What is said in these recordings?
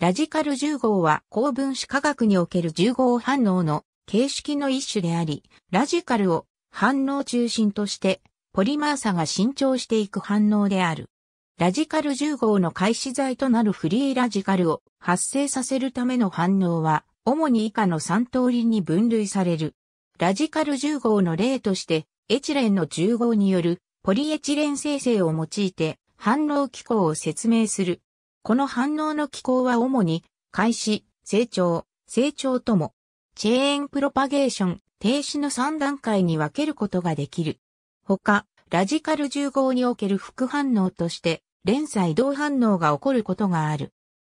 ラジカル10号は高分子化学における10号反応の形式の一種であり、ラジカルを反応中心としてポリマーサが伸長していく反応である。ラジカル10号の開始剤となるフリーラジカルを発生させるための反応は、主に以下の3通りに分類される。ラジカル10号の例として、エチレンの10号によるポリエチレン生成を用いて反応機構を説明するこの反応の機構は主に、開始、成長、成長とも、チェーンプロパゲーション、停止の3段階に分けることができる。他、ラジカル10号における副反応として、連載同反応が起こることがある。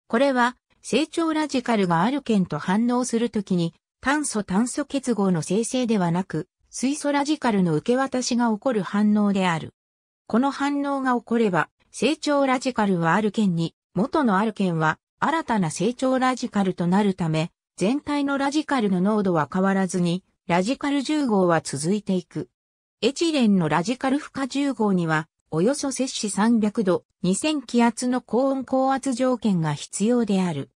これは、成長ラジカルがある件と反応するときに、炭素炭素結合の生成ではなく、水素ラジカルの受け渡しが起こる反応である。この反応が起これば、成長ラジカルはある件に元のある県は新たな成長ラジカルとなるため、全体のラジカルの濃度は変わらずに、ラジカル10号は続いていく。エチレンのラジカル負荷10号には、およそ摂氏300度、2000気圧の高温高圧条件が必要である。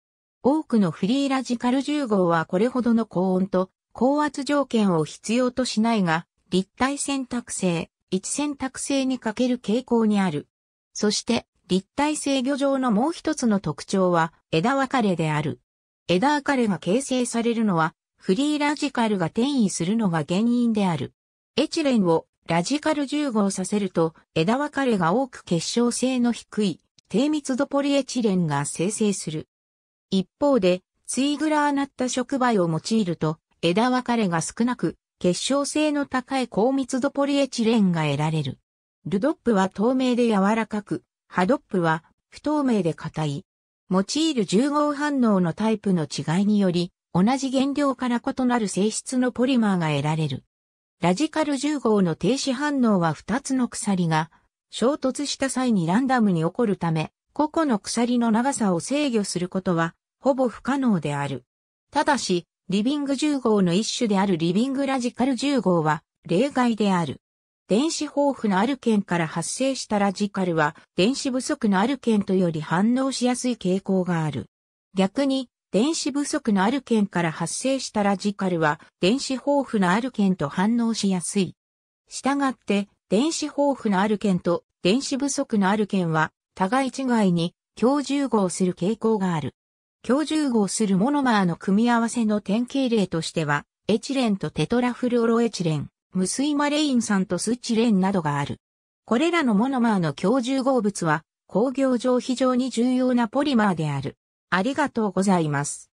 多くのフリーラジカル10号はこれほどの高温と高圧条件を必要としないが、立体選択性、一選択性に欠ける傾向にある。そして、立体制御上のもう一つの特徴は枝分かれである。枝分かれが形成されるのはフリーラジカルが転移するのが原因である。エチレンをラジカル重合させると枝分かれが多く結晶性の低い低密度ポリエチレンが生成する。一方でツイグラーナッタ触媒を用いると枝分かれが少なく結晶性の高い高密度ポリエチレンが得られる。ルドップは透明で柔らかく、ハドップは不透明で硬い。用いる重合反応のタイプの違いにより、同じ原料から異なる性質のポリマーが得られる。ラジカル重合の停止反応は2つの鎖が衝突した際にランダムに起こるため、個々の鎖の長さを制御することはほぼ不可能である。ただし、リビング重合の一種であるリビングラジカル重合は例外である。電子豊富なある県から発生したラジカルは、電子不足のある県とより反応しやすい傾向がある。逆に、電子不足のある県から発生したラジカルは、電子豊富のある県と反応しやすい。したがって、電子豊富のある県と電子不足のある県は、互い違いに共重合する傾向がある。共重合するモノマーの組み合わせの典型例としては、エチレンとテトラフルオロエチレン。ムスイマレインさんとスチレンなどがある。これらのモノマーの共重合物は工業上非常に重要なポリマーである。ありがとうございます。